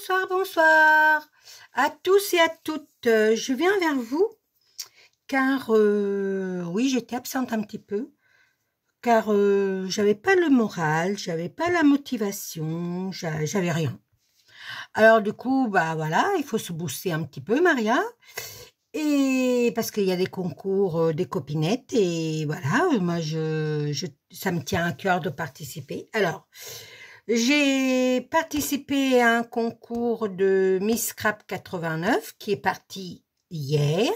Bonsoir, bonsoir à tous et à toutes. Euh, je viens vers vous car, euh, oui, j'étais absente un petit peu, car euh, j'avais pas le moral, j'avais pas la motivation, j'avais rien. Alors du coup, bah voilà, il faut se booster un petit peu, Maria. Et parce qu'il y a des concours, des copinettes, et voilà, moi, ça me tient à cœur de participer. Alors, j'ai participé à un concours de Miss Scrap 89 qui est parti hier.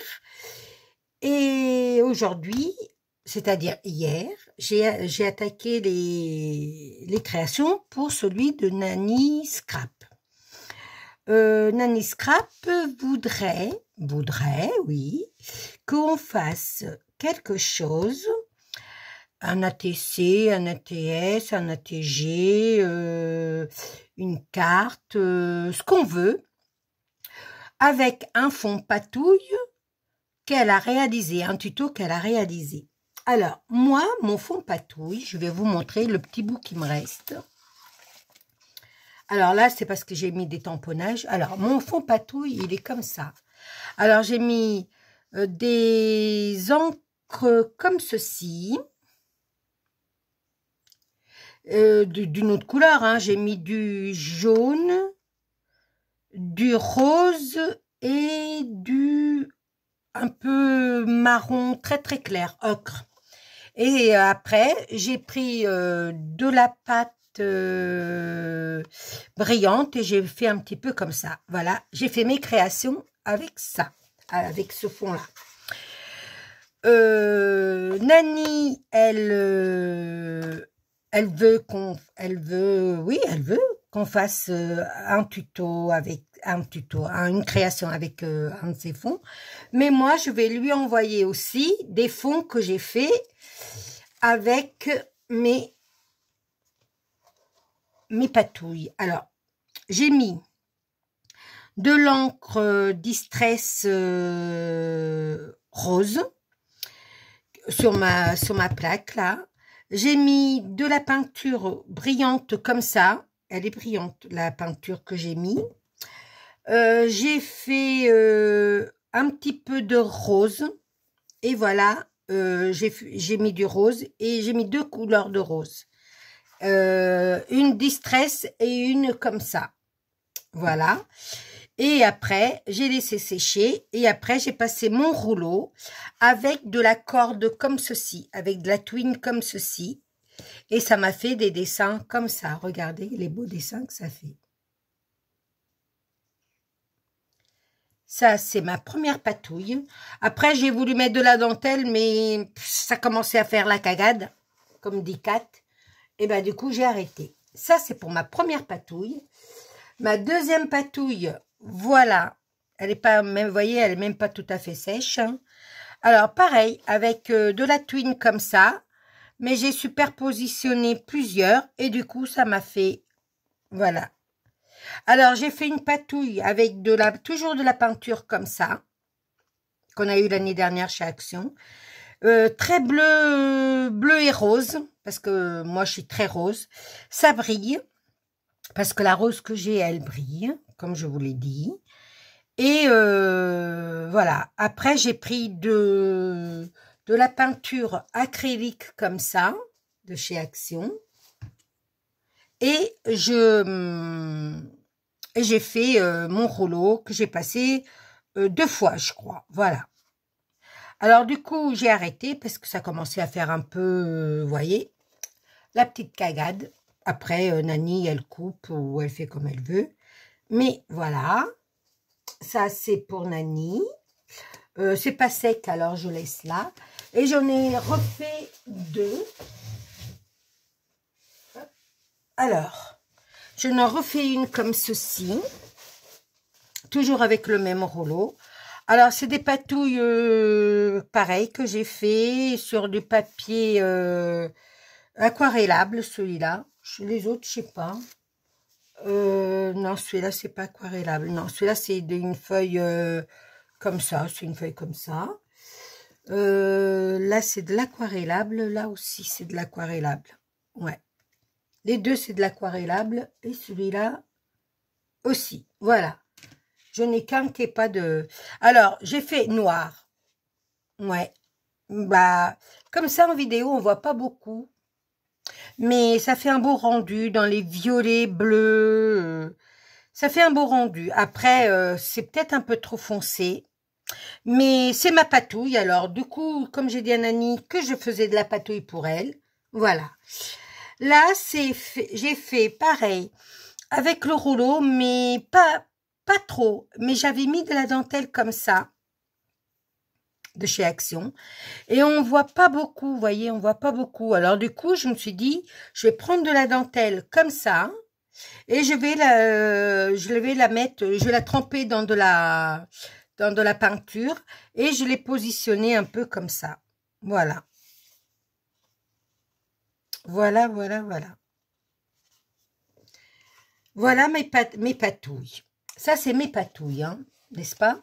Et aujourd'hui, c'est-à-dire hier, j'ai attaqué les, créations pour celui de Nanny Scrap. Euh, Nanny Scrap voudrait, voudrait, oui, qu'on fasse quelque chose un ATC, un ATS, un ATG, euh, une carte, euh, ce qu'on veut, avec un fond patouille qu'elle a réalisé, un tuto qu'elle a réalisé. Alors, moi, mon fond patouille, je vais vous montrer le petit bout qui me reste. Alors là, c'est parce que j'ai mis des tamponnages. Alors, mon fond patouille, il est comme ça. Alors, j'ai mis euh, des encres comme ceci. Euh, d'une autre couleur. Hein. J'ai mis du jaune, du rose et du un peu marron, très très clair, ocre. Et après, j'ai pris euh, de la pâte euh, brillante et j'ai fait un petit peu comme ça. Voilà, j'ai fait mes créations avec ça, avec ce fond-là. Euh, Nani, elle, elle veut qu'on, elle veut, oui, elle veut qu'on fasse euh, un tuto avec un tuto, une création avec euh, un de ses fonds. Mais moi, je vais lui envoyer aussi des fonds que j'ai fait avec mes mes patouilles. Alors, j'ai mis de l'encre euh, distress rose sur ma sur ma plaque là j'ai mis de la peinture brillante comme ça. Elle est brillante, la peinture que j'ai mis. Euh, j'ai fait euh, un petit peu de rose. Et voilà, euh, j'ai mis du rose et j'ai mis deux couleurs de rose. une distress et une comme ça. Voilà. Et après, j'ai laissé sécher. Et après, j'ai passé mon rouleau avec de la corde comme ceci, avec de la twine comme ceci. Et ça m'a fait des dessins comme ça. Regardez les beaux dessins que ça fait. Ça, c'est ma première patouille. Après, j'ai voulu mettre de la dentelle, mais ça commençait à faire la cagade, comme dit Kat. Et ben du coup, j'ai arrêté. Ça, c'est pour ma première patouille. Ma deuxième patouille, voilà. Elle est pas, même, vous voyez, elle est même pas tout à fait sèche. Hein. Alors, pareil, avec euh, de la twin comme ça, mais j'ai superpositionné plusieurs et du coup, ça m'a fait, voilà. Alors, j'ai fait une patouille avec de la, toujours de la peinture comme ça, qu'on a eu l'année dernière chez Action. Euh, très bleu, bleu et rose, parce que moi, je suis très rose. Ça brille parce que la rose que j'ai, elle brille, comme je vous l'ai dit. Et euh, voilà, après j'ai pris de, de la peinture acrylique comme ça, de chez Action. Et je j'ai fait euh, mon rouleau que j'ai passé euh, deux fois, je crois. Voilà. Alors du coup, j'ai arrêté parce que ça commençait à faire un peu, vous voyez, la petite cagade. Après, euh, Nani, elle coupe ou elle fait comme elle veut. Mais voilà, ça c'est pour Nani. Euh, c'est pas sec, alors je laisse là. Et j'en ai refait deux. Alors, je n'en refais une comme ceci. Toujours avec le même rouleau. Alors, c'est des patouilles euh, pareilles que j'ai fait sur du papier aquarellable, celui-là. Les autres, je sais pas. Euh, non, celui-là, c'est pas aquarellable. Non, celui-là, c'est une feuille euh, comme ça. C'est une feuille comme ça. Euh, là, c'est de l'aquarellable. Là aussi, c'est de l'aquarellable. Ouais. Les deux, c'est de l'aquarellable. Et celui-là aussi. Voilà. Je n'ai qu'un qui pas de... Alors, j'ai fait noir. Ouais. Bah, comme ça, en vidéo, on voit pas beaucoup. Mais ça fait un beau rendu dans les violets bleus. Ça fait un beau rendu. Après, euh, c'est peut-être un peu trop foncé. Mais c'est ma patouille. Alors, du coup, comme j'ai dit à Nani que je faisais de la patouille pour elle, voilà. Là, c'est j'ai fait pareil avec le rouleau, mais pas, pas trop. Mais j'avais mis de la dentelle comme ça de chez Action. Et on voit pas beaucoup, voyez, on voit pas beaucoup. Alors du coup, je me suis dit, je vais prendre de la dentelle comme ça et je vais la, je vais la mettre, je vais la tremper dans de la, dans de la peinture et je l'ai positionnée un peu comme ça. Voilà. Voilà, voilà, voilà. Voilà mes, patouilles. Ça, c'est mes patouilles, hein, n'est-ce pas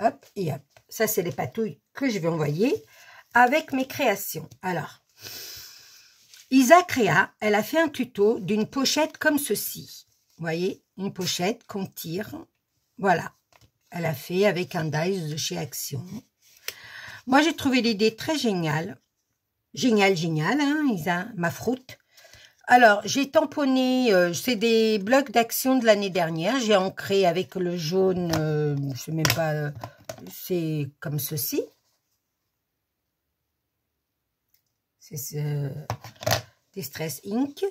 Hop et hop. Ça, c'est les patouilles que je vais envoyer avec mes créations. Alors, Isa Créa, elle a fait un tuto d'une pochette comme ceci. Vous voyez, une pochette qu'on tire. Voilà. Elle a fait avec un dice de chez Action. Moi, j'ai trouvé l'idée très géniale. Génial, génial, hein, Isa, ma froute. Alors, j'ai tamponné, euh, c'est des blocs d'action de l'année dernière. J'ai ancré avec le jaune, je ne sais même pas, euh, c'est comme ceci. C'est des Ink.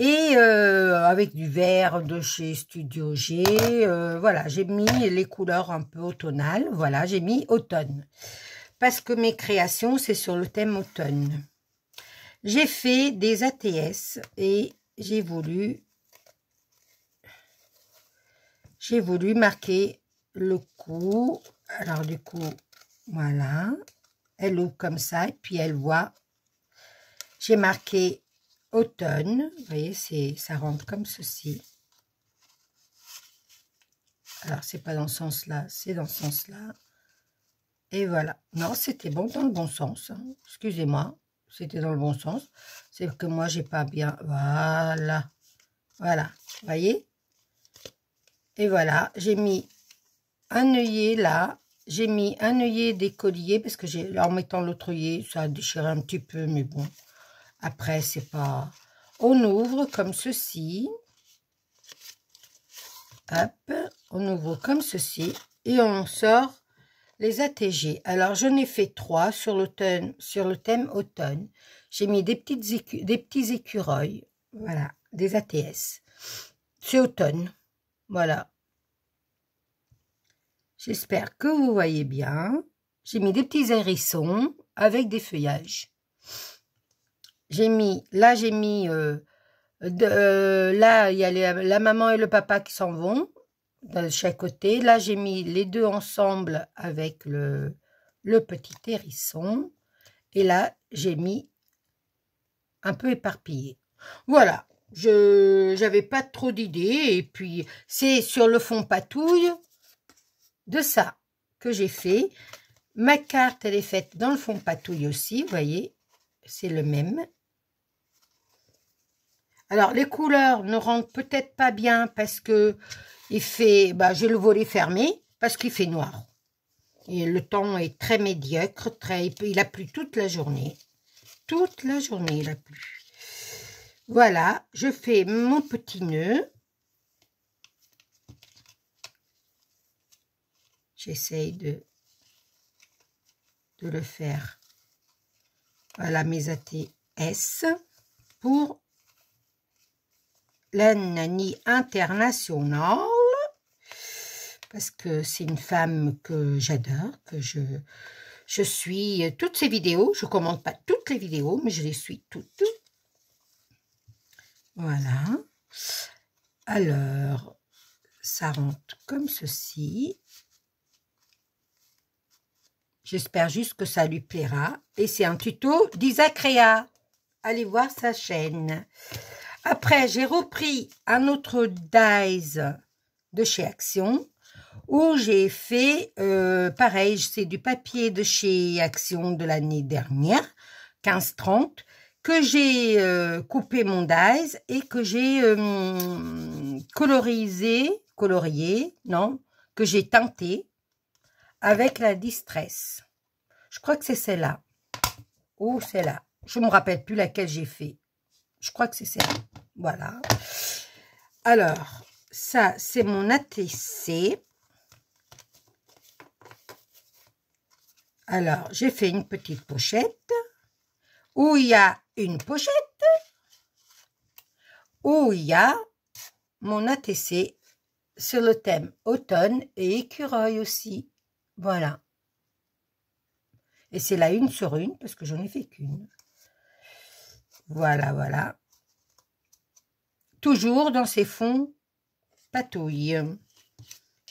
Et euh, avec du vert de chez Studio G, voilà, j'ai mis les couleurs un peu automnales. Voilà, j'ai mis automne. Parce que mes créations, c'est sur le thème automne. J'ai fait des ATS et j'ai voulu, j'ai voulu marquer le coup. Alors du coup, voilà, elle ouvre comme ça et puis elle voit. J'ai marqué automne, vous voyez, ça rentre comme ceci. Alors, c'est pas dans ce sens-là, c'est dans ce sens-là. Et voilà. Non, c'était bon dans le bon sens. Hein. Excusez-moi c'était dans le bon sens. C'est que moi, j'ai pas bien... Voilà. Voilà. Vous voyez Et voilà, j'ai mis un œillet là. J'ai mis un œillet des colliers parce que j'ai en mettant l'autre œillet, ça a déchiré un petit peu, mais bon. Après, c'est pas... On ouvre comme ceci. Hop. On ouvre comme ceci. Et on sort les ATG. Alors, je n'ai fait trois sur, l'automne, sur le thème automne. J'ai mis des, petites des petits écureuils. Voilà, des ATS. C'est automne. Voilà. J'espère que vous voyez bien. J'ai mis des petits hérissons avec des feuillages. J'ai mis, là j'ai mis, euh, de, euh, là il y a la maman et le papa qui s'en vont de chaque côté. Là, j'ai mis les deux ensemble avec le, le petit hérisson. Et là, j'ai mis un peu éparpillé. Voilà, je n'avais pas trop d'idées. Et puis, c'est sur le fond patouille de ça que j'ai fait. Ma carte, elle est faite dans le fond patouille aussi, vous voyez. C'est le même. Alors, les couleurs ne rentrent peut-être pas bien parce que il fait, bah, j'ai le volet fermé parce qu'il fait noir. Et le temps est très médiocre, très, il a plu toute la journée. Toute la journée, il a plu. Voilà, je fais mon petit nœud. J'essaye de, de le faire. Voilà mes ATS pour la international internationale parce que c'est une femme que j'adore, que je, je suis euh, toutes ses vidéos. Je ne commente pas toutes les vidéos, mais je les suis toutes. Voilà. Alors, ça rentre comme ceci. J'espère juste que ça lui plaira. Et c'est un tuto d'Isacrea. Allez voir sa chaîne. Après, j'ai repris un autre dice de chez Action où j'ai fait, euh, pareil, c'est du papier de chez Action de l'année dernière, 1530 que j'ai euh, coupé mon dies et que j'ai euh, colorisé, colorié, non, que j'ai teinté avec la distress. Je crois que c'est celle-là. oh, celle-là. Je ne me rappelle plus laquelle j'ai fait. Je crois que c'est celle-là. Voilà. Alors, ça, c'est mon ATC. Alors, j'ai fait une petite pochette où il y a une pochette où il y a mon ATC sur le thème automne et écureuil aussi. Voilà. Et c'est la une sur une parce que j'en ai fait qu'une. Voilà, voilà. Toujours dans ces fonds patouilles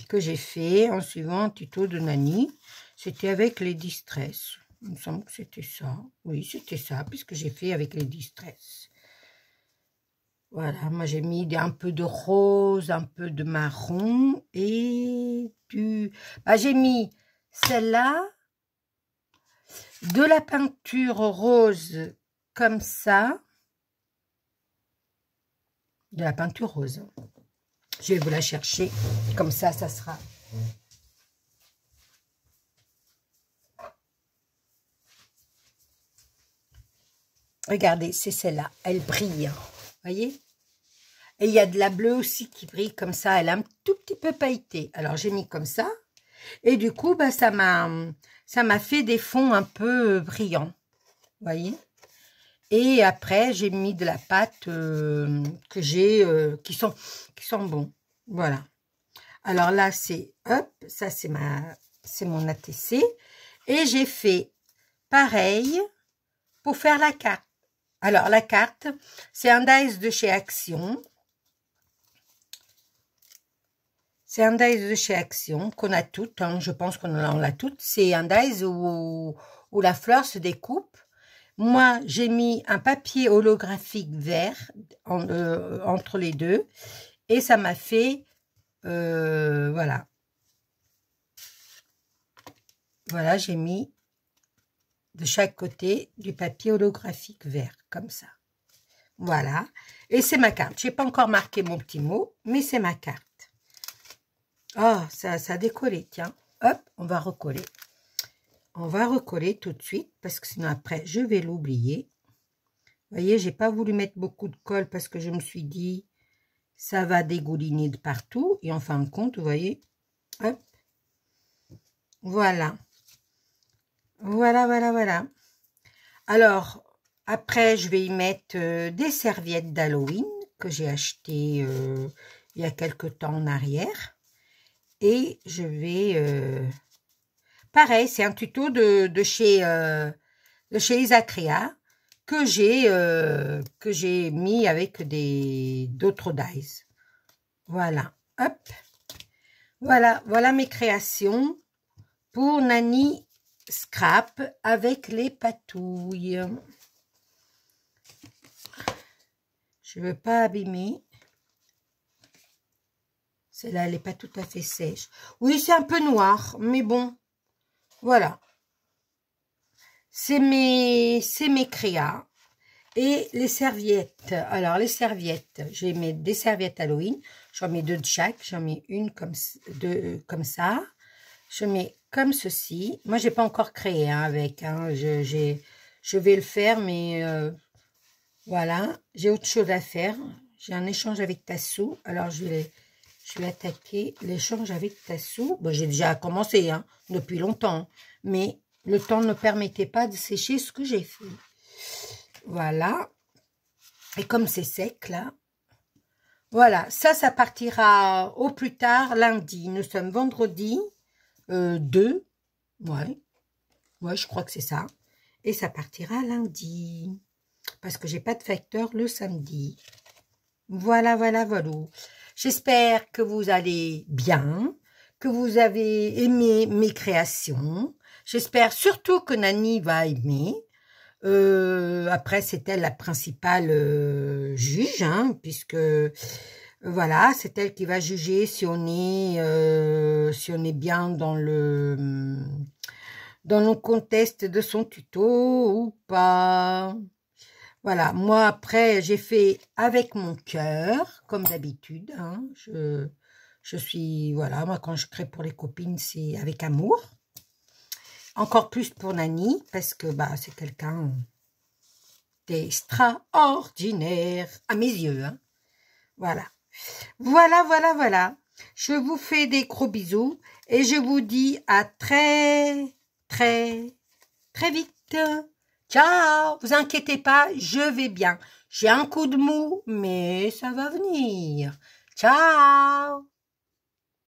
que j'ai fait en suivant un tuto de Nani. C'était avec les distresses. Il me semble que c'était ça. Oui, c'était ça, puisque j'ai fait avec les distresses. Voilà, moi j'ai mis un peu de rose, un peu de marron et du... Bah, j'ai mis celle-là, de la peinture rose comme ça, de la peinture rose. Je vais vous la chercher, comme ça, ça sera Regardez, c'est celle-là. Elle brille. Hein. Voyez Et il y a de la bleue aussi qui brille comme ça. Elle a un tout petit peu pailleté. Alors, j'ai mis comme ça. Et du coup, bah, ça m'a fait des fonds un peu euh, brillants. voyez et après, j'ai mis de la pâte euh, que j'ai, euh, qui, sont, qui sont bons. Voilà. Alors là, c'est hop, ça c'est ma, c'est mon ATC. Et j'ai fait pareil pour faire la carte. Alors, la carte, c'est un dice de chez Action. C'est un dice de chez Action qu'on a toutes. Hein, je pense qu'on l'a toutes. C'est un où, où la fleur se découpe. Moi, j'ai mis un papier holographique vert euh, entre les deux. Et ça m'a fait... Euh, voilà. Voilà, j'ai mis de chaque côté du papier holographique vert comme ça. Voilà. Et c'est ma carte. j'ai pas encore marqué mon petit mot, mais c'est ma carte. Oh, ça, ça a décollé, tiens. Hop, on va recoller. On va recoller tout de suite, parce que sinon après, je vais l'oublier. Vous voyez, j'ai pas voulu mettre beaucoup de colle, parce que je me suis dit, ça va dégouliner de partout. Et en fin de compte, vous voyez, hop, voilà. Voilà, voilà, voilà. Alors, après, je vais y mettre euh, des serviettes d'Halloween que j'ai achetées euh, il y a quelques temps en arrière. Et je vais... Euh, pareil, c'est un tuto de, chez, de chez Isacrea que j'ai que mis avec d'autres dies. Voilà, Voilà, voilà mes créations pour Nani Scrap avec les patouilles. Je ne veux pas abîmer. Celle-là, elle n'est pas tout à fait sèche. Oui, c'est un peu noir, mais bon. Voilà. C'est mes, mes créas. Et les serviettes. Alors, les serviettes, J'ai mis des serviettes Halloween. J'en mets deux de chaque. J'en mets une comme, deux, comme ça. Je mets comme ceci. Moi, j'ai pas encore créé hein, avec. Hein. Je, je vais le faire, mais euh, voilà, j'ai autre chose à faire. J'ai un échange avec Tassou. Alors, je vais, je attaquer l'échange avec Tassou. j'ai déjà commencé, hein, depuis longtemps. Mais le temps ne permettait pas de sécher ce que j'ai fait. Voilà. Et comme c'est sec, là, voilà, ça, ça partira au plus tard lundi. Nous sommes vendredi 2. Euh, ouais. Ouais, je crois que c'est ça. Et ça partira lundi parce que j'ai pas de facteur le samedi. Voilà, voilà, voilà. J'espère que vous allez bien, que vous avez aimé mes créations. J'espère surtout que Nani va aimer. Euh, après, c'est elle la principale euh, juge, hein, puisque voilà, c'est elle qui va juger si on est euh, si on est bien dans le dans le contexte de son tuto ou pas. Voilà, moi après, j'ai fait avec mon cœur, comme d'habitude. Hein. Je, je suis, voilà, moi quand je crée pour les copines, c'est avec amour. Encore plus pour Nani, parce que bah, c'est quelqu'un d'extraordinaire, à mes yeux. Hein. Voilà. Voilà, voilà, voilà. Je vous fais des gros bisous et je vous dis à très, très, très vite. Ciao, vous inquiétez pas, je vais bien. J'ai un coup de mou, mais ça va venir. Ciao